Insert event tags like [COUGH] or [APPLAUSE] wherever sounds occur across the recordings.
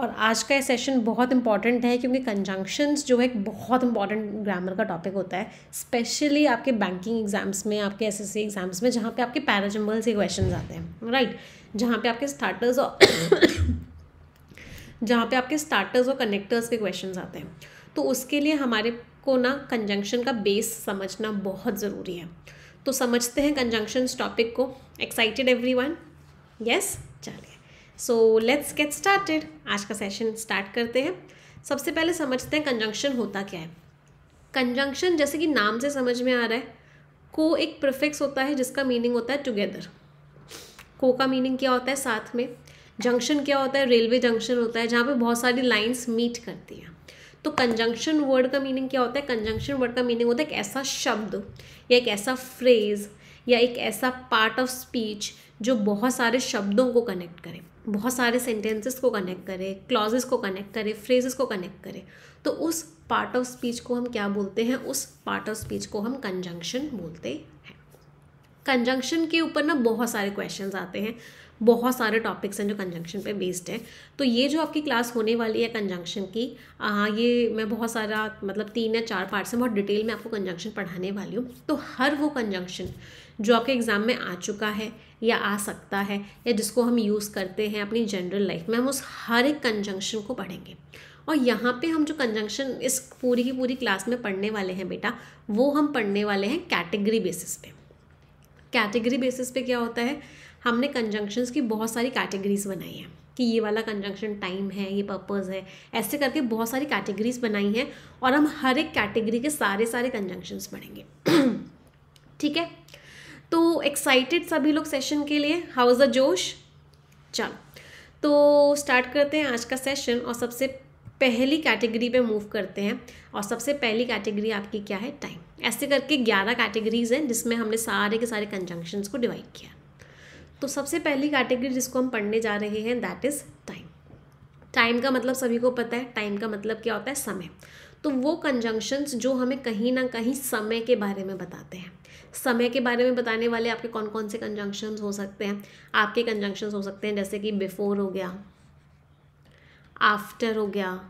और आज का ये सेशन बहुत इंपॉर्टेंट है क्योंकि कंजंक्शंस जो है एक बहुत इंपॉर्टेंट ग्रामर का टॉपिक होता है स्पेशली आपके बैंकिंग एग्जाम्स में आपके एस एग्ज़ाम्स में जहाँ पे आपके पैराजम्बल से क्वेश्चन आते हैं राइट जहाँ पे आपके स्टार्टर्स और [COUGHS] जहाँ पे आपके स्टार्टर्स और कनेक्टर्स के क्वेश्चन आते हैं तो उसके लिए हमारे को ना कंजंक्शन का बेस समझना बहुत ज़रूरी है तो समझते हैं कंजंक्शंस टॉपिक को एक्साइटेड एवरी वन यस चलिए सो लेट्स गेट स्टार्टेड आज का सेशन स्टार्ट करते हैं सबसे पहले समझते हैं कंजंक्शन होता क्या है कंजंक्शन जैसे कि नाम से समझ में आ रहा है को एक प्रिफिक्स होता है जिसका मीनिंग होता है टुगेदर को का मीनिंग क्या होता है साथ में जंक्शन क्या होता है रेलवे जंक्शन होता है जहाँ पे बहुत सारी लाइंस मीट करती हैं तो कंजंक्शन वर्ड का मीनिंग क्या होता है कंजंक्शन वर्ड का मीनिंग होता है एक ऐसा शब्द या एक ऐसा फ्रेज या एक ऐसा पार्ट ऑफ स्पीच जो बहुत सारे शब्दों को कनेक्ट करे बहुत सारे सेंटेंसेस को कनेक्ट करे क्लॉजेस को कनेक्ट करे फ्रेजेस को कनेक्ट करे तो उस पार्ट ऑफ स्पीच को हम क्या बोलते हैं उस पार्ट ऑफ स्पीच को हम कंजंक्शन बोलते हैं कंजंक्शन के ऊपर ना बहुत सारे क्वेश्चंस आते हैं बहुत सारे टॉपिक्स हैं जो कंजंक्शन पे बेस्ड है तो ये जो आपकी क्लास होने वाली है कंजंक्शन की आ, हाँ, ये मैं बहुत सारा मतलब तीन या चार पार्ट से बहुत डिटेल में आपको कंजंक्शन पढ़ाने वाली हूँ तो हर वो कंजंक्शन जो आपके एग्ज़ाम में आ चुका है या आ सकता है या जिसको हम यूज़ करते हैं अपनी जनरल लाइफ में हम उस हर एक कंजंक्शन को पढ़ेंगे और यहाँ पे हम जो कंजंक्शन इस पूरी की पूरी क्लास में पढ़ने वाले हैं बेटा वो हम पढ़ने वाले हैं कैटेगरी बेसिस पे कैटेगरी बेसिस पे क्या होता है हमने कंजंक्शंस की बहुत सारी कैटेगरीज बनाई हैं कि ये वाला कंजंक्शन टाइम है ये पर्पज़ है ऐसे करके बहुत सारी कैटेगरीज बनाई हैं और हम हर एक कैटेगरी के सारे सारे कंजंक्शंस पढ़ेंगे [CLEARS THROAT] ठीक है तो एक्साइटेड सभी लोग सेशन के लिए हाउ इज़ द जोश चल तो स्टार्ट करते हैं आज का सेशन और सबसे पहली कैटेगरी पे मूव करते हैं और सबसे पहली कैटेगरी आपकी क्या है टाइम ऐसे करके ग्यारह कैटेगरीज हैं जिसमें हमने सारे के सारे कंजंक्शंस को डिवाइड किया तो सबसे पहली कैटेगरी जिसको हम पढ़ने जा रहे हैं दैट इज़ टाइम टाइम का मतलब सभी को पता है टाइम का मतलब क्या होता है समय तो वो कंजंक्शंस जो हमें कहीं ना कहीं समय के बारे में बताते हैं समय के बारे में बताने वाले आपके कौन कौन से कंजंक्शन हो सकते हैं आपके कंजंक्शन हो सकते हैं जैसे कि बिफोर हो गया आफ्टर हो गया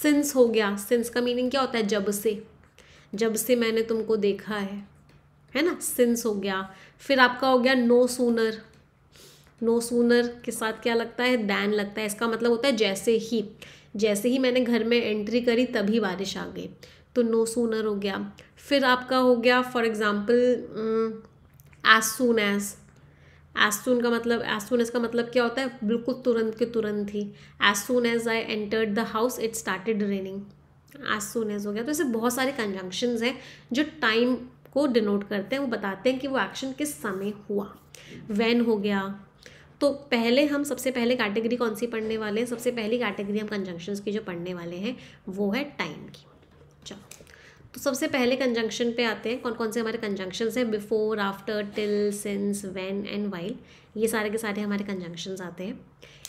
सिंस हो गया सिंस का मीनिंग क्या होता है जब से जब से मैंने तुमको देखा है है ना सिंस हो गया फिर आपका हो गया नो सूनर नो सूनर के साथ क्या लगता है दैन लगता है इसका मतलब होता है जैसे ही जैसे ही मैंने घर में एंट्री करी तभी बारिश आ गई तो नो सूनर हो गया फिर आपका हो गया for example as soon as as soon का मतलब एज सुन एज का मतलब क्या होता है बिल्कुल तुरंत के तुरंत ही as soon as I entered the house it started raining as soon as हो गया तो ऐसे बहुत सारे कंजंक्शंस हैं जो टाइम को डिनोट करते हैं वो बताते हैं कि वो एक्शन किस समय हुआ वैन हो गया तो पहले हम सबसे पहले कैटेगरी कौन सी पढ़ने वाले हैं सबसे पहली कैटेगरी हम कंजंक्शंस की जो पढ़ने वाले हैं वो है टाइम की तो सबसे पहले कंजंक्शन पे आते हैं कौन कौन से हमारे कंजंक्शन हैं before after till since when and while ये सारे के सारे हमारे कंजंक्शन आते हैं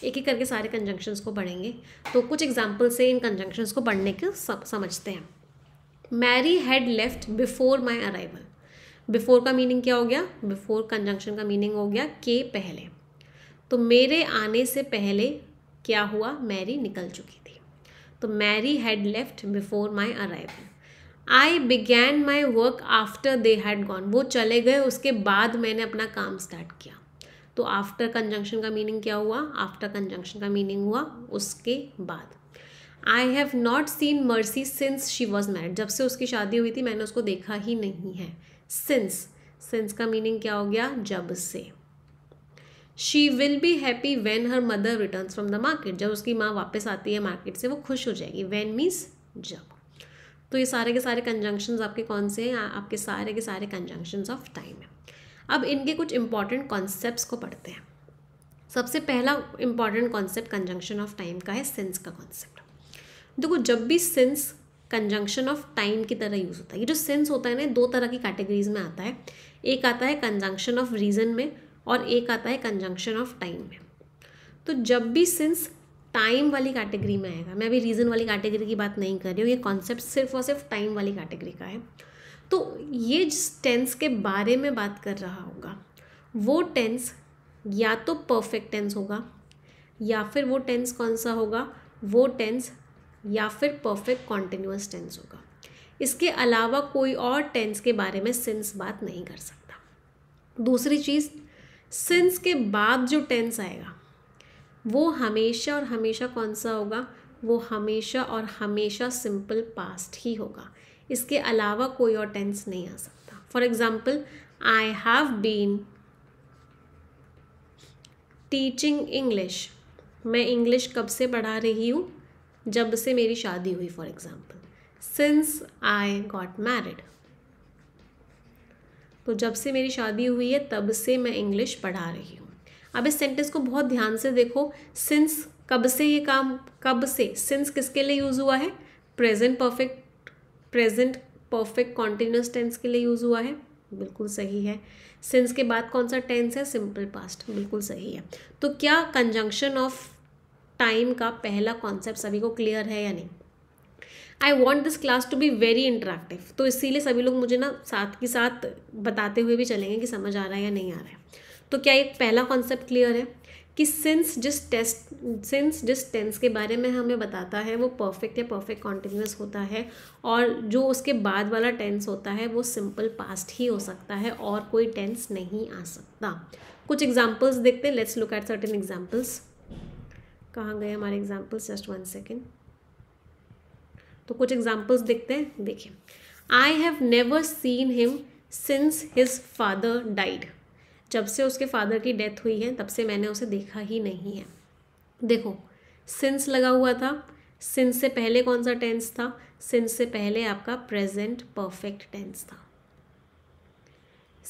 एक एक करके सारे कंजंक्शन को पढ़ेंगे तो कुछ एग्जाम्पल से इन कंजंक्शन को पढ़ने के समझते हैं Mary had left before my arrival before का मीनिंग क्या हो गया बिफोर कंजंक्शन का मीनिंग हो गया के पहले तो मेरे आने से पहले क्या हुआ मैरी निकल चुकी थी तो Mary had left before my arrival I began my work after they had gone वो चले गए उसके बाद मैंने अपना काम स्टार्ट किया तो आफ्टर कंजंक्शन का मीनिंग क्या हुआ आफ्टर कंजंक्शन का मीनिंग हुआ उसके बाद I have not seen Mercy since she was married जब से उसकी शादी हुई थी मैंने उसको देखा ही नहीं है सिंस सिंस का मीनिंग क्या हो गया जब से she will be happy when her mother return from the market जब उसकी माँ वापस आती है मार्केट से वो खुश हो जाएगी वैन मीन्स जब तो ये सारे के सारे कंजंक्शन आपके कौन से हैं आपके सारे के सारे कंजंक्शन ऑफ टाइम है अब इनके कुछ इंपॉर्टेंट कॉन्सेप्ट को पढ़ते हैं सबसे पहला important concept conjunction of time का है सेंस का कॉन्सेप्ट देखो जब भी सेंस कंजंक्शन ऑफ टाइम की तरह यूज़ होता है ये जो सेंस होता है ना दो तरह की कैटेगरीज में आता है एक आता है कंजंक्शन ऑफ रीज़न में और एक आता है कंजंक्शन ऑफ टाइम में तो जब भी सेंस टाइम वाली कैटेगरी में आएगा मैं अभी रीज़न वाली कैटेगरी की बात नहीं कर रही हूँ ये कॉन्सेप्ट सिर्फ और सिर्फ टाइम वाली कैटेगरी का है तो ये जिस टेंस के बारे में बात कर रहा होगा वो टेंस या तो परफेक्ट टेंस होगा या फिर वो टेंस कौन सा होगा वो टेंस या फिर परफेक्ट कॉन्टिन्यूस टेंस होगा इसके अलावा कोई और टेंस के बारे में सिंस बात नहीं कर सकता दूसरी चीज़ सिंस के बाद जो टेंस आएगा वो हमेशा और हमेशा कौन सा होगा वो हमेशा और हमेशा सिंपल पास्ट ही होगा इसके अलावा कोई और टेंस नहीं आ सकता for example I have been teaching English मैं इंग्लिश कब से पढ़ा रही हूँ जब से मेरी शादी हुई for example since I got married तो जब से मेरी शादी हुई है तब से मैं इंग्लिश पढ़ा रही हूँ अब इस सेंटेंस को बहुत ध्यान से देखो सिंस कब से ये काम कब से सिंस किसके लिए यूज़ हुआ है present perfect present perfect continuous tense के लिए यूज़ हुआ है बिल्कुल सही है सिंस के बाद कौन सा टेंस है सिंपल पास्ट बिल्कुल सही है तो क्या कंजंक्शन ऑफ टाइम का पहला कॉन्सेप्ट सभी को क्लियर है या नहीं I want this class to be very interactive तो इसीलिए सभी लोग मुझे ना साथ के साथ बताते हुए भी चलेंगे कि समझ आ रहा है या नहीं आ रहा है तो क्या एक पहला कॉन्सेप्ट क्लियर है कि सिंस जिस टेस्ट सिंस जिस टेंस के बारे में हमें बताता है वो परफेक्ट या परफेक्ट कॉन्टिन्यूस होता है और जो उसके बाद वाला टेंस होता है वो सिंपल पास्ट ही हो सकता है और कोई टेंस नहीं आ सकता कुछ एग्जाम्पल्स देखते हैं let's look at certain examples कहाँ गए हमारे एग्जाम्पल्स जस्ट वन सेकेंड तो कुछ एग्जाम्पल्स देखते हैं देखिए I have never seen him since his father died जब से उसके फादर की डेथ हुई है तब से मैंने उसे देखा ही नहीं है देखो सिंस लगा हुआ था सिंस से पहले कौन सा टेंस था सिंस से पहले आपका प्रेजेंट परफेक्ट टेंस था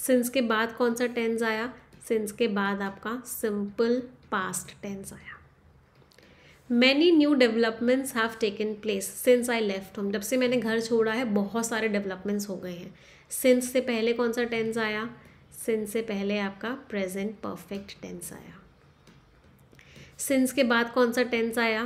सिंस के बाद कौन सा टेंस आया सिंस के बाद आपका सिंपल पास्ट टेंस आया many new developments have taken place since I left home जब से मैंने घर छोड़ा है बहुत सारे डेवलपमेंट्स हो गए हैं सिंस से पहले कौन सा टेंस आया सिंस से पहले आपका प्रेजेंट परफेक्ट टेंस आया सिंस के बाद कौन सा टेंस आया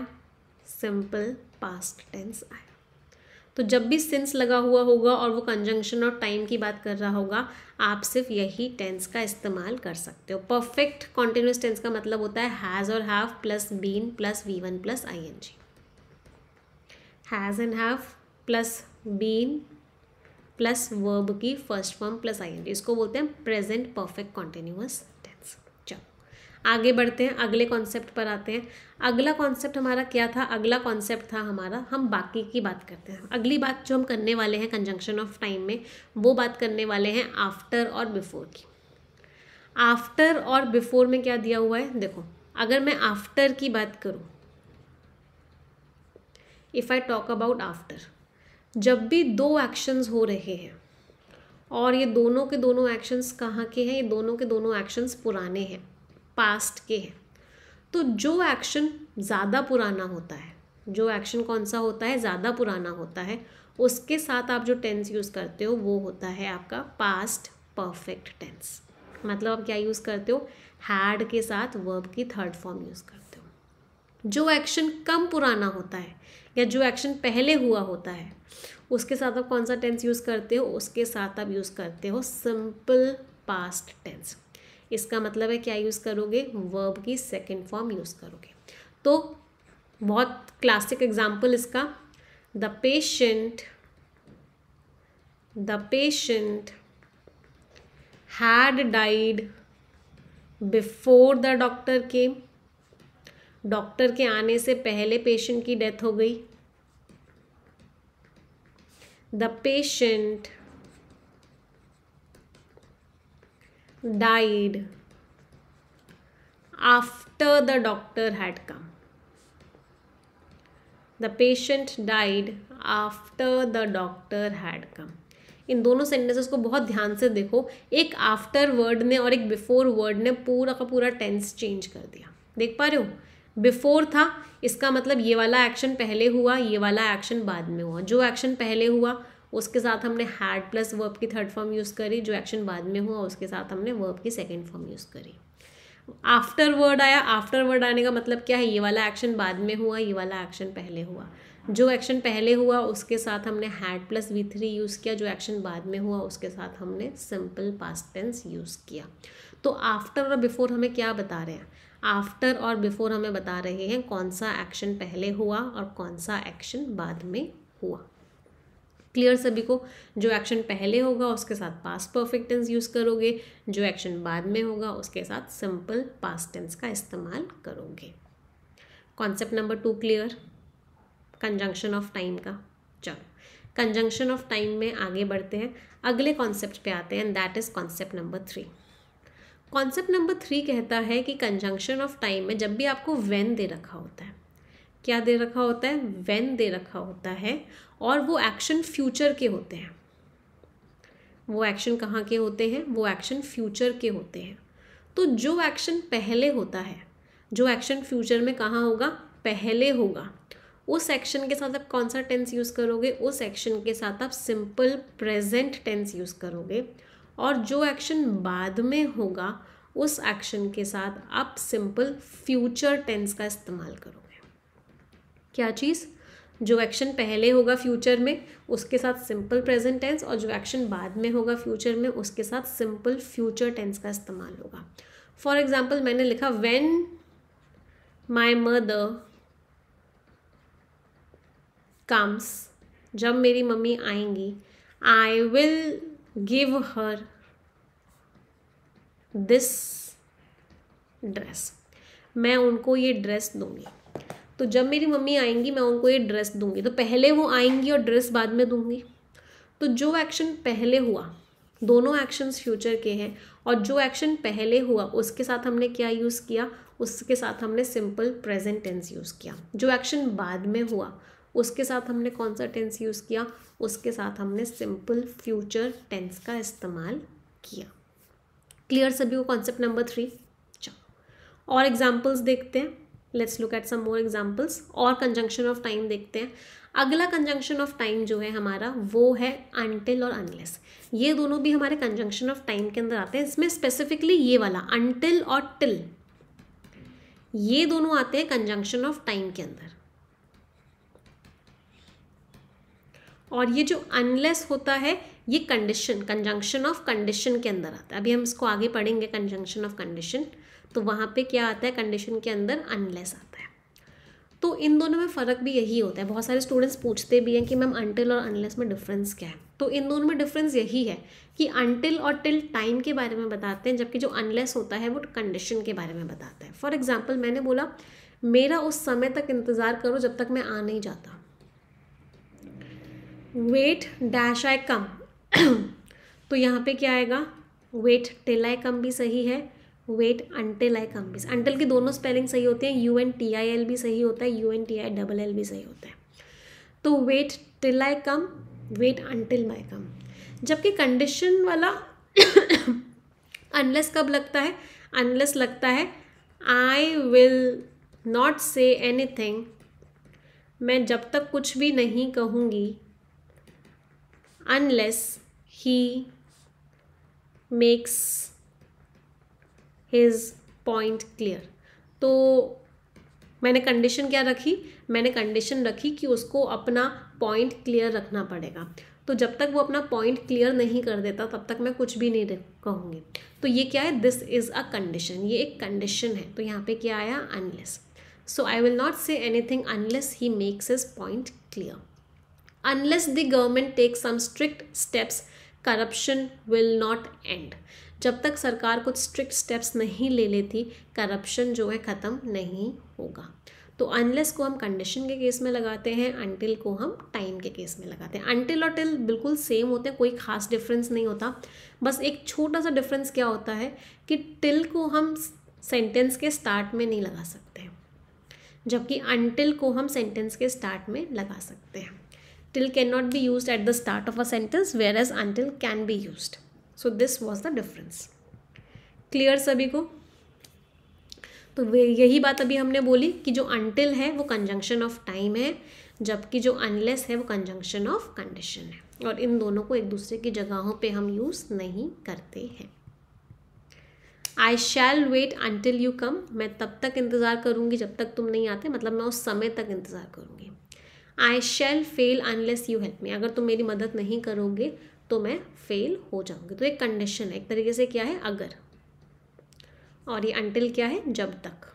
सिंपल पास्ट टेंस आया तो जब भी सिंस लगा हुआ होगा और वो कंजंक्शन और टाइम की बात कर रहा होगा आप सिर्फ यही टेंस का इस्तेमाल कर सकते हो परफेक्ट कॉन्टिन्यूस टेंस का मतलब होता है हैज़ और have plus been plus V one plus I N G has and have plus been plus verb की फर्स्ट फॉर्म प्लस आई इसको बोलते हैं प्रेजेंट परफेक्ट कॉन्टिन्यूस टेंस चलो आगे बढ़ते हैं अगले कॉन्सेप्ट पर आते हैं अगला कॉन्सेप्ट हमारा क्या था अगला कॉन्सेप्ट था हमारा हम बाकी की बात करते हैं अगली बात जो हम करने वाले हैं कंजंक्शन ऑफ टाइम में वो बात करने वाले हैं आफ्टर और बिफोर की आफ्टर और बिफोर में क्या दिया हुआ है देखो अगर मैं आफ्टर की बात करूँ if I talk about after जब भी दो एक्शंस हो रहे हैं और ये दोनों के दोनों एक्शंस कहाँ के हैं ये दोनों के दोनों एक्शंस पुराने हैं पास्ट के हैं तो जो एक्शन ज़्यादा पुराना होता है जो एक्शन कौन सा होता है ज़्यादा पुराना होता है उसके साथ आप जो टेंस यूज़ करते हो वो होता है आपका पास्ट परफेक्ट टेंस मतलब आप क्या यूज़ करते हो हैड के साथ वर्ब की थर्ड फॉर्म यूज़ करते हो जो एक्शन कम पुराना होता है या जो एक्शन पहले हुआ होता है उसके साथ आप कौन सा टेंस यूज़ करते हो उसके साथ आप यूज़ करते हो सिंपल पास्ट टेंस इसका मतलब है क्या यूज़ करोगे वर्ब की सेकेंड फॉर्म यूज़ करोगे तो बहुत क्लासिक एग्जाम्पल इसका the patient the patient had died before the doctor came doctor के आने से पहले पेशेंट की डेथ हो गई the patient died after the doctor had come the patient died after the doctor had come इन दोनों सेंटेंसेस को बहुत ध्यान से देखो एक आफ्टर वर्ड ने और एक बिफोर वर्ड ने पूरा का पूरा टेंस चेंज कर दिया देख पा रहे हो बिफोर था इसका मतलब ये वाला एक्शन पहले हुआ ये वाला एक्शन बाद में हुआ जो एक्शन पहले हुआ उसके साथ हमने हैड प्लस वर्ब की थर्ड फॉर्म यूज़ करी जो एक्शन बाद में हुआ उसके साथ हमने वर्ब की सेकेंड फॉर्म यूज़ करी आफ्टर वर्ड आया आफ्टर वर्ड आने का मतलब क्या है ये वाला एक्शन बाद में हुआ ये वाला एक्शन पहले हुआ जो एक्शन पहले हुआ उसके साथ हमने had plus V three use किया जो एक्शन बाद में हुआ उसके साथ हमने सिंपल पास्ट टेंस यूज़ किया तो आफ्टर और बिफोर हमें क्या बता रहे हैं आफ्टर और बिफोर हमें बता रहे हैं कौन सा एक्शन पहले हुआ और कौन सा एक्शन बाद में हुआ क्लियर सभी को जो एक्शन पहले होगा उसके साथ पास्ट परफेक्ट टेंस यूज़ करोगे जो एक्शन बाद में होगा उसके साथ सिंपल पास्ट टेंस का इस्तेमाल करोगे concept number two clear conjunction of time का चलो कंजंक्शन ऑफ टाइम में आगे बढ़ते हैं अगले कॉन्सेप्ट पे आते हैं and that is concept number three concept number three कहता है कि कंजंक्शन ऑफ टाइम में जब भी आपको वैन दे रखा होता है क्या दे रखा होता है वैन दे रखा होता है और वो एक्शन फ्यूचर के होते हैं वो एक्शन कहाँ के होते हैं वो एक्शन फ्यूचर के होते हैं तो जो एक्शन पहले होता है जो एक्शन फ्यूचर में कहाँ होगा पहले होगा उस एक्शन के साथ आप कौन सा टेंस यूज़ करोगे उस एक्शन के साथ आप सिंपल प्रेजेंट टेंस यूज़ करोगे और जो एक्शन बाद में होगा उस एक्शन के साथ आप सिंपल फ्यूचर टेंस का इस्तेमाल करोगे क्या चीज़ जो एक्शन पहले होगा फ्यूचर में उसके साथ सिंपल प्रेजेंट टेंस और जो एक्शन बाद में होगा फ्यूचर में उसके साथ सिंपल फ्यूचर टेंस का इस्तेमाल होगा फॉर एग्जाम्पल मैंने लिखा वेन माई मदर कम्स जब मेरी मम्मी आएंगी I will give her this dress मैं उनको ये ड्रेस दूंगी तो जब मेरी मम्मी आएंगी मैं उनको ये ड्रेस दूंगी तो पहले वो आएंगी और ड्रेस बाद में दूंगी तो जो एक्शन पहले हुआ दोनों एक्शंस फ्यूचर के हैं और जो एक्शन पहले हुआ उसके साथ हमने क्या यूज़ किया उसके साथ हमने सिंपल प्रेजेंट टेंस यूज़ किया जो एक्शन बाद में हुआ उसके साथ हमने कौन सा टेंस यूज़ किया उसके साथ हमने सिंपल फ्यूचर टेंस का इस्तेमाल किया क्लियर सभी को कॉन्सेप्ट नंबर थ्री चलो और एग्जाम्पल्स देखते हैं let's look at some more examples और कंजंक्शन ऑफ टाइम देखते हैं अगला कंजंक्शन ऑफ टाइम जो है हमारा वो है अनटिल और अनलेस ये दोनों भी हमारे कंजंक्शन ऑफ टाइम के अंदर आते हैं इसमें स्पेसिफिकली ये वाला अनटिल और टिल ये दोनों आते हैं कंजंक्शन ऑफ टाइम के अंदर और ये जो अनलेस होता है ये कंडीशन कंजंक्शन ऑफ कंडीशन के अंदर आता है अभी हम इसको आगे पढ़ेंगे कंजंक्शन ऑफ कंडीशन तो वहाँ पे क्या आता है कंडीशन के अंदर अनलेस आता है तो इन दोनों में फ़र्क भी यही होता है बहुत सारे स्टूडेंट्स पूछते भी हैं कि मैम अनटिल और अनलेस में डिफरेंस क्या है तो इन दोनों में डिफरेंस यही है कि अनटिल और टिल टाइम के बारे में बताते हैं जबकि जो अनलेस होता है वो कंडीशन के बारे में बताता है फॉर एग्जाम्पल मैंने बोला मेरा उस समय तक इंतज़ार करो जब तक मैं आ नहीं जाता वेट डैश आई कम तो यहाँ पे क्या आएगा वेट टिल आई कम भी सही है वेट अनटिल आई कम भी अंटिल की दोनों स्पेलिंग सही होती हैं U N T I L भी सही होता है U N T I double L भी सही होता है तो wait till I come wait until my come जबकि कंडीशन वाला अनलेस [COUGHS] कब लगता है अनलेस लगता है I will not say anything मैं जब तक कुछ भी नहीं कहूँगी unless he makes his point clear तो मैंने कंडीशन क्या रखी मैंने कंडीशन रखी कि उसको अपना पॉइंट क्लियर रखना पड़ेगा तो जब तक वो अपना पॉइंट क्लियर नहीं कर देता तब तक मैं कुछ भी नहीं कहूँगी तो ये क्या है दिस इज़ अ कंडीशन ये एक कंडीशन है तो यहाँ पर क्या आया unless so I will not say anything unless he makes his point clear unless the government take some strict steps corruption will not end जब तक सरकार कुछ स्ट्रिक्ट स्टेप्स नहीं ले लेती करप्शन जो है ख़त्म नहीं होगा तो अनलेस को हम कंडीशन के केस में लगाते हैं अनटिल को हम टाइम के केस में लगाते हैं अनटिल और टिल बिल्कुल सेम होते हैं कोई खास डिफरेंस नहीं होता बस एक छोटा सा डिफरेंस क्या होता है कि टिल को हम सेंटेंस के स्टार्ट में नहीं लगा सकते जबकि अनटिल को हम सेंटेंस के स्टार्ट में लगा सकते हैं till cannot be used at the start of a sentence whereas until can be used so this was the difference clear सभी को तो यही बात अभी हमने बोली कि जो until है वो conjunction of time है जबकि जो unless है वो conjunction of condition है और इन दोनों को एक दूसरे की जगहों पे हम use नहीं करते हैं I shall wait until you come मैं तब तक इंतज़ार करूँगी जब तक तुम नहीं आते मतलब मैं उस समय तक इंतज़ार करूँगी I shall fail unless you help me अगर तुम मेरी मदद नहीं करोगे तो मैं फेल हो जाऊंगी तो एक कंडीशन है एक तरीके से क्या है अगर और ये अंटिल क्या है जब तक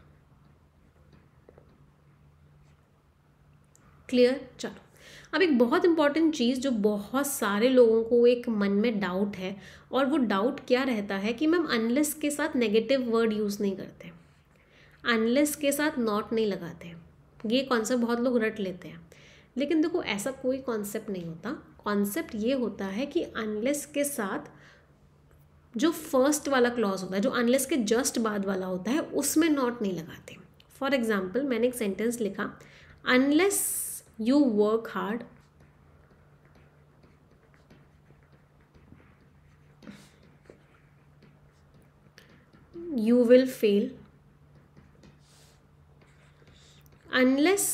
क्लियर चलो अब एक बहुत इंपॉर्टेंट चीज़ जो बहुत सारे लोगों को एक मन में डाउट है और वो डाउट क्या रहता है कि मैम अनलेस के साथ नेगेटिव वर्ड यूज़ नहीं करते अनलेस के साथ नॉट नहीं लगाते ये कॉन्सेप्ट बहुत लोग रट लेते हैं लेकिन देखो ऐसा कोई कॉन्सेप्ट नहीं होता कॉन्सेप्ट ये होता है कि अनलेस के साथ जो फर्स्ट वाला क्लॉज होता है जो अनलेस के जस्ट बाद वाला होता है उसमें नॉट नहीं लगाते फॉर एग्जाम्पल मैंने एक सेंटेंस लिखा unless you work hard you will fail unless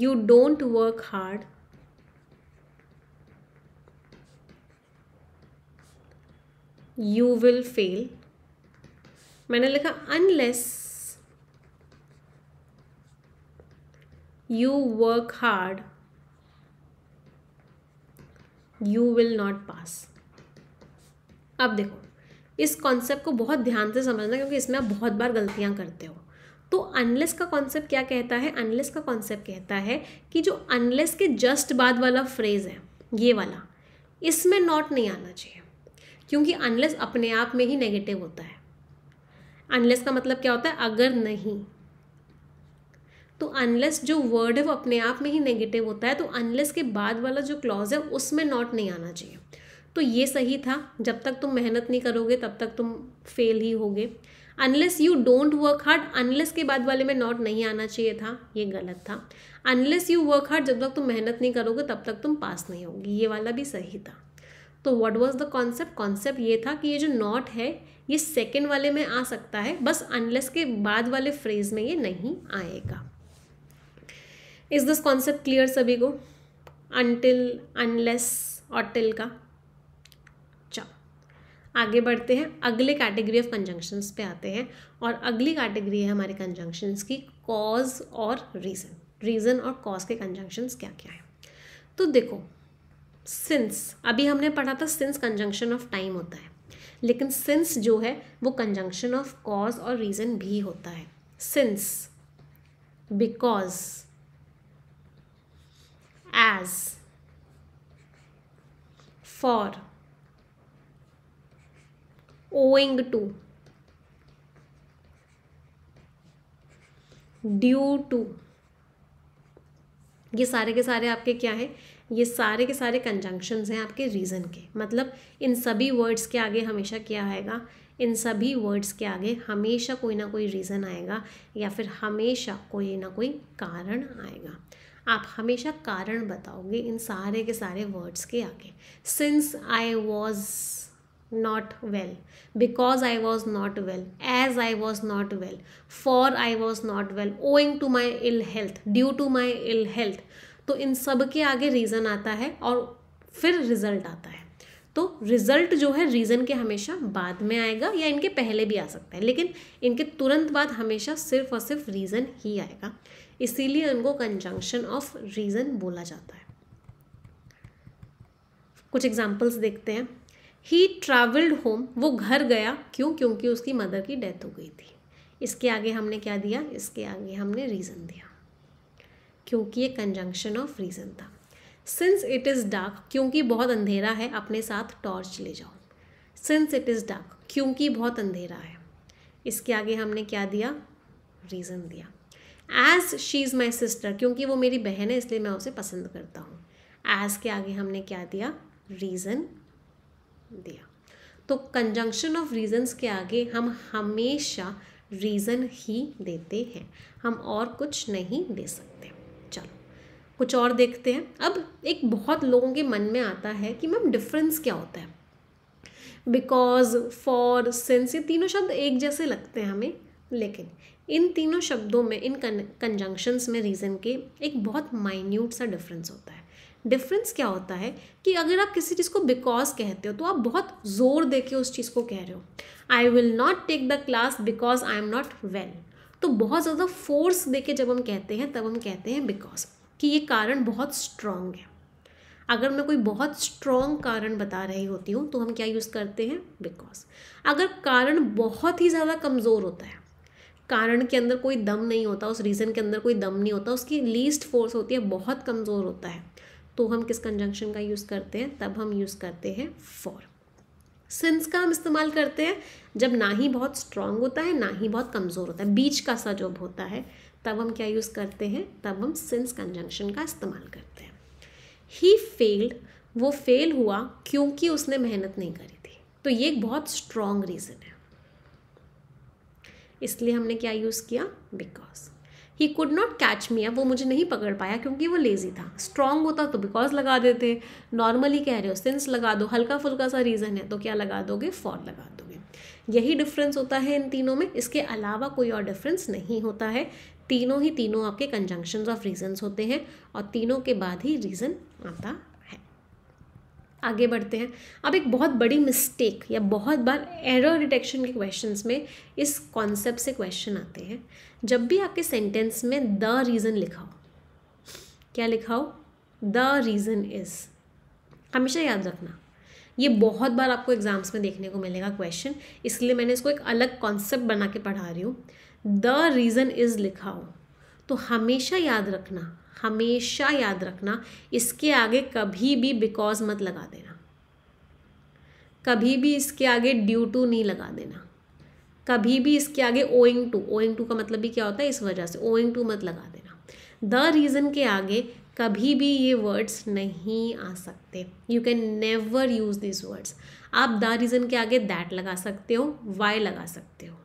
you don't work hard you will fail मैंने लिखा unless you work hard you will not pass अब देखो इस कॉन्सेप्ट को बहुत ध्यान से समझना क्योंकि इसमें आप बहुत बार गलतियां करते हो तो अनलेस का कॉन्सेप्ट क्या कहता है अनलेस का कॉन्सेप्ट कहता है कि जो अनलेस के जस्ट बाद वाला फ्रेज़ है ये वाला इसमें नॉट नहीं आना चाहिए क्योंकि अनलेस अपने आप में ही नेगेटिव होता है अनलेस का मतलब क्या होता है अगर नहीं तो अनलेस जो वर्ड है वो अपने आप में ही नेगेटिव होता है तो अनलेस के बाद वाला जो क्लॉज है उसमें नॉट नहीं आना चाहिए तो ये सही था जब तक तुम मेहनत नहीं करोगे तब तक तुम फेल ही होगे unless you don't work hard unless के बाद वाले में नॉट नहीं आना चाहिए था ये गलत था अनलेस यू वर्क हार्ड जब तक तुम मेहनत नहीं करोगे तब तक तुम पास नहीं होगी ये वाला भी सही था तो what was the concept concept ये था कि ये जो नॉट है ये सेकेंड वाले में आ सकता है बस अनलेस के बाद वाले फ्रेज में ये नहीं आएगा इज दिस कॉन्सेप्ट क्लियर सभी को अनटिल अनलेस और टिल का आगे बढ़ते हैं अगले कैटेगरी ऑफ कंजंक्शंस पे आते हैं और अगली कैटेगरी है हमारे कंजंक्शंस की कॉज और रीज़न रीज़न और कॉज के कंजंक्शंस क्या क्या है तो देखो सिंस अभी हमने पढ़ा था सिंस कंजंक्शन ऑफ टाइम होता है लेकिन सिंस जो है वो कंजंक्शन ऑफ कॉज और रीज़न भी होता है since because as for owing to due to ये सारे के सारे आपके क्या हैं ये सारे के सारे कंजंक्शंस हैं आपके रीज़न के मतलब इन सभी वर्ड्स के आगे हमेशा क्या आएगा इन सभी वर्ड्स के आगे हमेशा कोई ना कोई रीज़न आएगा या फिर हमेशा कोई ना कोई कारण आएगा आप हमेशा कारण बताओगे इन सारे के सारे वर्ड्स के आगे since I was not well because i was not well as i was not well for i was not well owing to my ill health due to my ill health तो इन सब के आगे reason आता है और फिर result आता है तो रिजल्ट जो है रीज़न के हमेशा बाद में आएगा या इनके पहले भी आ सकता है लेकिन इनके तुरंत बाद हमेशा सिर्फ और सिर्फ रीज़न ही आएगा इसीलिए इनको कंजंक्शन ऑफ रीज़न बोला जाता है कुछ एग्जाम्पल्स देखते हैं ही ट्रैवल्ड होम वो घर गया क्यों क्योंकि उसकी मदर की डेथ हो गई थी इसके आगे हमने क्या दिया इसके आगे हमने रीज़न दिया क्योंकि ये कंजंक्शन ऑफ रीज़न था सिंस इट इज़ डार्क क्योंकि बहुत अंधेरा है अपने साथ टॉर्च ले जाओ सिंस इट इज़ डार्क क्योंकि बहुत अंधेरा है इसके आगे हमने क्या दिया रीज़न दिया as she is my sister क्योंकि वो मेरी बहन है इसलिए मैं उसे पसंद करता हूँ एज के आगे हमने क्या दिया रीज़न दिया तो कंजंक्शन ऑफ रीजंस के आगे हम हमेशा रीज़न ही देते हैं हम और कुछ नहीं दे सकते चलो कुछ और देखते हैं अब एक बहुत लोगों के मन में आता है कि मैम डिफरेंस क्या होता है बिकॉज फॉर सेंस ये तीनों शब्द एक जैसे लगते हैं हमें लेकिन इन तीनों शब्दों में इन कंजंक्शंस में रीज़न के एक बहुत माइन्यूट सा डिफरेंस होता है डिफरेंस क्या होता है कि अगर आप किसी चीज़ को बिकॉज कहते हो तो आप बहुत ज़ोर दे के उस चीज़ को कह रहे हो I will not take the class because I am not well तो बहुत ज़्यादा फोर्स दे के जब हम कहते हैं तब हम कहते हैं बिकॉज कि ये कारण बहुत स्ट्रांग है अगर मैं कोई बहुत स्ट्रांग कारण बता रही होती हूँ तो हम क्या यूज़ करते हैं बिकॉज अगर कारण बहुत ही ज़्यादा कमज़ोर होता है कारण के अंदर कोई दम नहीं होता उस रीज़न के अंदर कोई दम नहीं होता उसकी लीस्ट फोर्स होती है बहुत कमज़ोर होता है तो हम किस कंजंक्शन का यूज़ करते हैं तब हम यूज़ करते हैं फॉर सिंस का हम इस्तेमाल करते हैं जब ना ही बहुत स्ट्रांग होता है ना ही बहुत कमज़ोर होता है बीच का सा जब होता है तब हम क्या यूज़ करते हैं तब हम सिंस कंजंक्शन का इस्तेमाल करते हैं ही फेल्ड वो फेल हुआ क्योंकि उसने मेहनत नहीं करी थी तो ये एक बहुत स्ट्रांग रीज़न है इसलिए हमने क्या यूज़ किया because he could not catch me अब वो मुझे नहीं पकड़ पाया क्योंकि वो लेज़ी था स्ट्रॉन्ग होता तो बिकॉज लगा देते नॉर्मली कह रहे हो सिंस लगा दो हल्का फुल्का सा रीज़न है तो क्या लगा दोगे फॉर लगा दोगे यही डिफरेंस होता है इन तीनों में इसके अलावा कोई और डिफरेंस नहीं होता है तीनों ही तीनों आपके कंजंक्शन ऑफ रीजन्स होते हैं और तीनों के बाद ही रीज़न आता आगे बढ़ते हैं अब एक बहुत बड़ी मिस्टेक या बहुत बार एरर डिटेक्शन के क्वेश्चंस में इस कॉन्सेप्ट से क्वेश्चन आते हैं जब भी आपके सेंटेंस में द रीज़न लिखा हो क्या लिखा हो द रीज़न इज़ हमेशा याद रखना ये बहुत बार आपको एग्जाम्स में देखने को मिलेगा क्वेश्चन इसलिए मैंने इसको एक अलग कॉन्सेप्ट बना के पढ़ा रही हूँ द रीज़न इज़ लिखा हो तो हमेशा याद रखना हमेशा याद रखना इसके आगे कभी भी बिकॉज मत लगा देना कभी भी इसके आगे ड्यू टू नहीं लगा देना कभी भी इसके आगे ओइंग टू ओइंग टू का मतलब भी क्या होता है इस वजह से ओइंग टू मत लगा देना द रीज़न के आगे कभी भी ये वर्ड्स नहीं आ सकते you can never use this words आप द रीज़न के आगे दैट लगा सकते हो वाई लगा सकते हो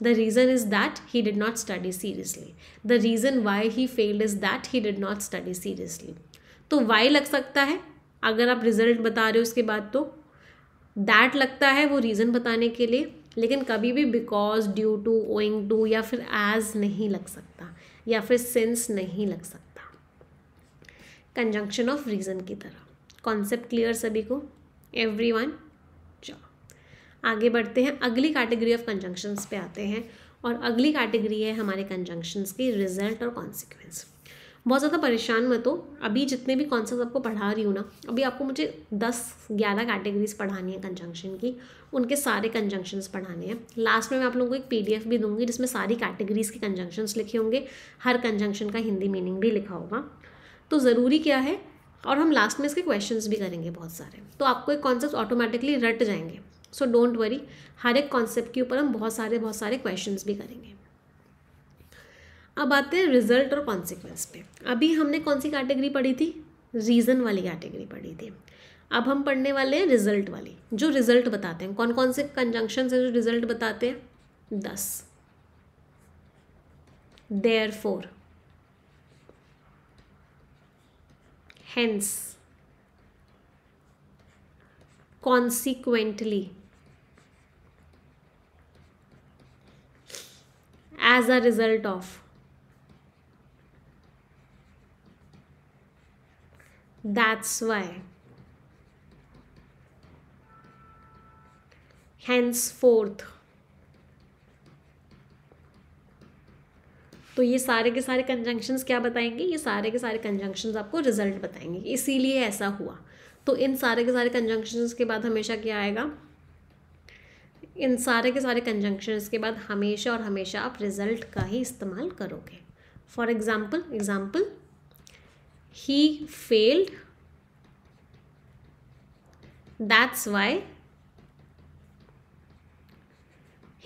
The reason is that he did not study seriously. The reason why he failed is that he did not study seriously. तो वाई लग सकता है अगर आप रिजल्ट बता रहे हो उसके बाद तो दैट लगता है वो रीज़न बताने के लिए लेकिन कभी भी because due to owing to या फिर एज नहीं लग सकता या फिर सेंस नहीं लग सकता कंजंक्शन ऑफ रीज़न की तरह कॉन्सेप्ट क्लियर सभी को एवरी वन आगे बढ़ते हैं अगली कैटेगरी ऑफ कंजंक्शंस पे आते हैं और अगली कैटेगरी है हमारे कंजंक्शंस की रिजल्ट और कॉन्सिक्वेंस बहुत ज़्यादा परेशान मत हो अभी जितने भी कॉन्सेप्ट आपको पढ़ा रही हूँ ना अभी आपको मुझे दस ग्यारह कैटेगरीज पढ़ानी है कंजंक्शन की उनके सारे कंजंक्शंस पढ़ाने हैं लास्ट में मैं आप लोगों को एक पीडीएफ भी दूंगी जिसमें सारी कैटेगरीज के कंजंक्शंस लिखे होंगे हर कंजंक्शन का हिंदी मीनिंग भी लिखा होगा तो ज़रूरी क्या है और हम लास्ट में इसके क्वेश्चन भी करेंगे बहुत सारे तो आपको एक कॉन्सेप्ट ऑटोमेटिकली रट जाएंगे सो डोंट वरी हर एक कॉन्सेप्ट के ऊपर हम बहुत सारे बहुत सारे क्वेश्चन भी करेंगे अब आते हैं रिजल्ट और कॉन्सिक्वेंस पे अभी हमने कौन सी कैटेगरी पढ़ी थी रीज़न वाली कैटेगरी पढ़ी थी अब हम पढ़ने वाले हैं रिजल्ट वाली जो रिजल्ट बताते हैं कौन कौन से कंजंक्शन से जो रिजल्ट बताते हैं thus therefore hence consequently as a result of that's why henceforth तो ये सारे के सारे कंजंक्शंस क्या बताएंगे ये सारे के सारे कंजंक्शंस आपको रिजल्ट बताएंगे इसीलिए ऐसा हुआ तो इन सारे के सारे कंजंक्शंस के बाद हमेशा क्या आएगा इन सारे के सारे कंजंक्शंस के बाद हमेशा और हमेशा आप रिज़ल्ट का ही इस्तेमाल करोगे for example example he failed that's why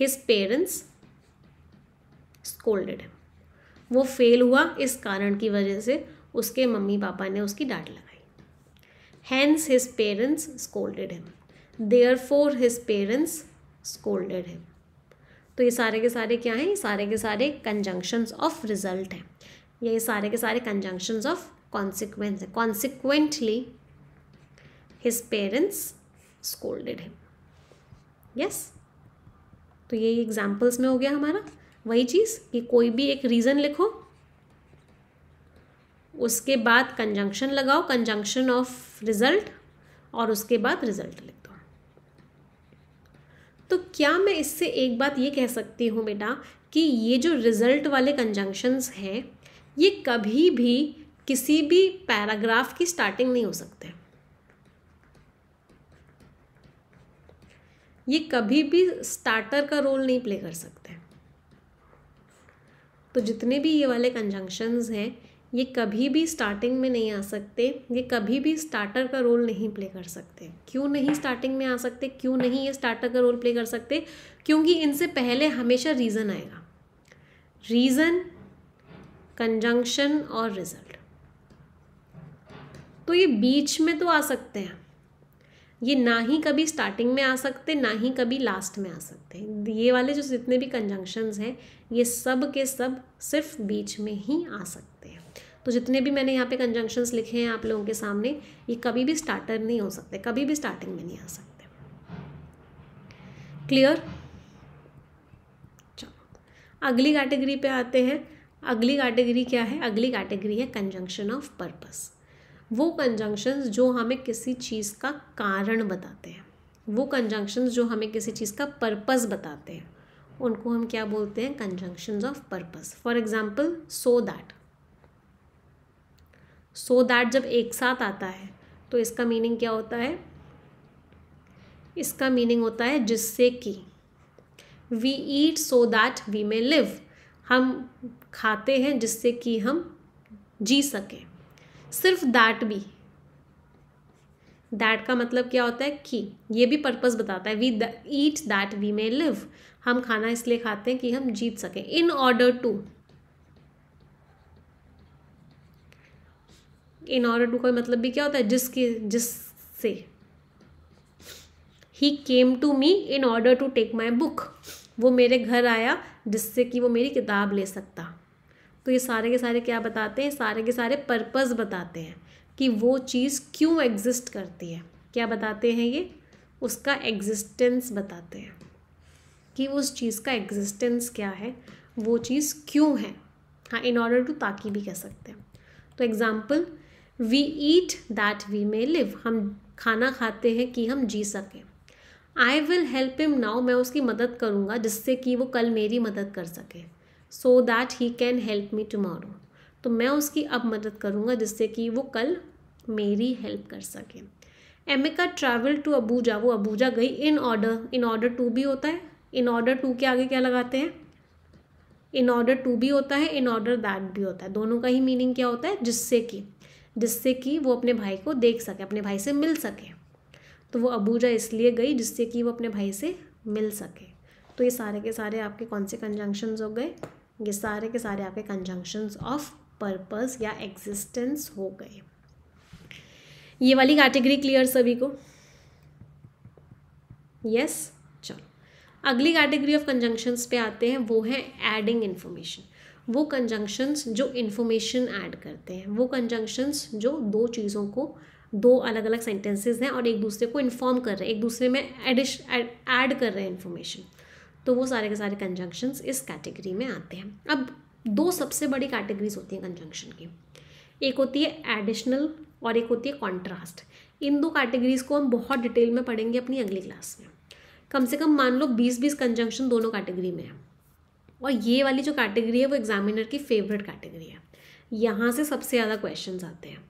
his parents scolded वो फेल हुआ इस कारण की वजह से उसके मम्मी पापा ने उसकी डांट लगाई hence his parents scolded him therefore his parents scolded है तो ये सारे के सारे क्या हैं ये सारे के सारे कंजंक्शंस ऑफ रिजल्ट हैं ये सारे के सारे कंजंक्शंस ऑफ कॉन्सिक्वेंस है कॉन्सिक्वेंटली हिज पेरेंट्स स्कोल्डेड है यस तो ये एग्जाम्पल्स में हो गया हमारा वही चीज़ कि कोई भी एक रीज़न लिखो उसके बाद कंजंक्शन लगाओ कंजंक्शन ऑफ रिजल्ट और उसके बाद रिजल्ट लिखो तो क्या मैं इससे एक बात ये कह सकती हूँ बेटा कि ये जो रिज़ल्ट वाले कंजंक्शंस हैं ये कभी भी किसी भी पैराग्राफ की स्टार्टिंग नहीं हो सकते ये कभी भी स्टार्टर का रोल नहीं प्ले कर सकते तो जितने भी ये वाले कंजंक्शंस हैं ये कभी भी स्टार्टिंग में नहीं आ सकते ये कभी भी स्टार्टर का रोल नहीं प्ले कर सकते क्यों नहीं स्टार्टिंग में आ सकते क्यों नहीं ये स्टार्टर का रोल प्ले कर सकते क्योंकि इनसे पहले हमेशा रीज़न आएगा रीज़न कंजंक्शन और रिजल्ट तो ये बीच में तो आ सकते हैं ये ना ही कभी स्टार्टिंग में आ सकते ना ही कभी लास्ट में आ सकते ये वाले जो जितने भी कंजंक्शंस हैं ये सब के सब सिर्फ बीच में ही आ सकते तो जितने भी मैंने यहाँ पे कंजंक्शंस लिखे हैं आप लोगों के सामने ये कभी भी स्टार्टर नहीं हो सकते कभी भी स्टार्टिंग में नहीं आ सकते क्लियर चलो अगली कैटेगरी पे आते हैं अगली कैटेगरी क्या है अगली कैटेगरी है कंजंक्शन ऑफ पर्पस वो कंजंक्शंस जो हमें किसी चीज़ का कारण बताते हैं वो कंजंक्शंस जो हमें किसी चीज़ का पर्पस बताते हैं उनको हम क्या बोलते हैं conjunctions of purpose for example so that so so that जब एक साथ आता है तो इसका मीनिंग क्या होता है इसका मीनिंग होता है जिससे कि we eat so that we may live हम खाते हैं जिससे कि हम जी सकें सिर्फ दैट भी दैट का मतलब क्या होता है कि ये भी पर्पस बताता है we eat that we may live हम खाना इसलिए खाते हैं कि हम जीत सकें in order to in order to का मतलब भी क्या होता है जिसके जिससे he came to me in order to take my book वो मेरे घर आया जिससे कि वो मेरी किताब ले सकता तो ये सारे के सारे क्या बताते हैं सारे के सारे पर्पज़ बताते हैं कि वो चीज़ क्यों एग्जिस्ट करती है क्या बताते हैं ये उसका एग्जिस्टेंस बताते हैं कि उस चीज़ का एग्जिस्टेंस क्या है वो चीज़ क्यों है हाँ इन ऑर्डर टू ताकि भी कह सकते हैं तो example we eat that we may live हम खाना खाते हैं कि हम जी सकें I will help him now मैं उसकी मदद करूँगा जिससे कि वो कल मेरी मदद कर सके so that he can help me tomorrow तो मैं उसकी अब मदद करूँगा जिससे कि वो कल मेरी हेल्प कर सके एमिका ट्रैवल टू अबूजा वो अबूजा गई in order in order to भी होता है इन ऑर्डर टू के आगे क्या लगाते हैं इन ऑर्डर टू भी होता है इन ऑर्डर दैट भी होता है दोनों का ही मीनिंग क्या होता है जिससे कि जिससे कि वो अपने भाई को देख सके अपने भाई से मिल सके तो वो अबूजा इसलिए गई जिससे कि वो अपने भाई से मिल सके तो ये सारे के सारे आपके कौन से कंजंक्शंस हो गए ये सारे के सारे आपके कंजंक्शंस ऑफ पर्पस या एग्जिस्टेंस हो गए ये वाली कैटेगरी क्लियर सभी को यस चलो अगली कैटेगरी ऑफ कंजंक्शंस पे आते हैं वो है एडिंग इन्फॉर्मेशन वो कंजंक्शंस जो इन्फॉर्मेशन ऐड करते हैं वो कंजंक्शंस जो दो चीज़ों को दो अलग अलग सेंटेंसेस हैं और एक दूसरे को इन्फॉर्म कर रहे हैं एक दूसरे में एडिश ऐड कर रहे हैं इन्फॉर्मेशन तो वो सारे के सारे कंजंक्शंस इस कैटेगरी में आते हैं अब दो सबसे बड़ी कैटेगरीज होती हैं कंजंक्शन की एक होती है एडिशनल और एक होती है कॉन्ट्रास्ट इन दो कैटेगरीज को हम बहुत डिटेल में पढ़ेंगे अपनी अगली क्लास में कम से कम मान लो बीस बीस कंजंक्शन दोनों कैटेगरी में है और ये वाली जो कैटेगरी है वो एग्जामिनर की फेवरेट कैटेगरी है यहाँ से सबसे ज़्यादा क्वेश्चन आते हैं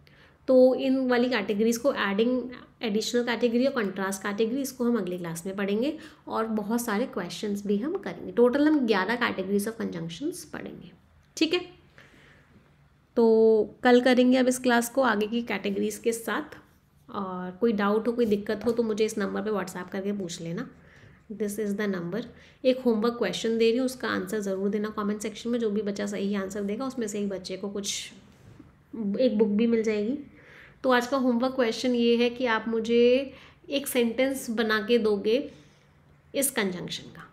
तो इन वाली कैटेगरीज़ को एडिंग एडिशनल कैटेगरी और कंट्रास्ट कैटेगरी इसको हम अगली क्लास में पढ़ेंगे और बहुत सारे क्वेश्चंस भी हम करेंगे टोटल हम ग्यारह कैटेगरीज ऑफ कंजंक्शंस पढ़ेंगे ठीक है तो कल करेंगे अब इस क्लास को आगे की कैटेगरीज़ के साथ और कोई डाउट हो कोई दिक्कत हो तो मुझे इस नंबर पे व्हाट्सएप करके पूछ लेना दिस इज़ द नंबर एक होमवर्क क्वेश्चन दे रही हूँ उसका आंसर ज़रूर देना कमेंट सेक्शन में जो भी बच्चा सही आंसर देगा उसमें से एक बच्चे को कुछ एक बुक भी मिल जाएगी तो आज का होमवर्क क्वेश्चन ये है कि आप मुझे एक सेंटेंस बना के दोगे इस कंजंक्शन का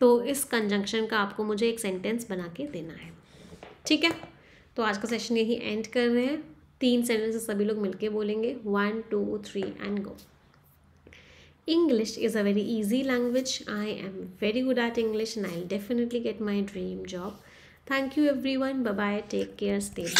तो इस कंजंक्शन का आपको मुझे एक सेंटेंस बना के देना है ठीक है तो आज का सेशन यही एंड कर रहे हैं तीन सेंटेंस सभी लोग मिलके बोलेंगे one two three and go English is a very easy language. I am very good at English and I'll definitely get my dream job. Thank you everyone. Bye-bye. Take care. Stay blessed.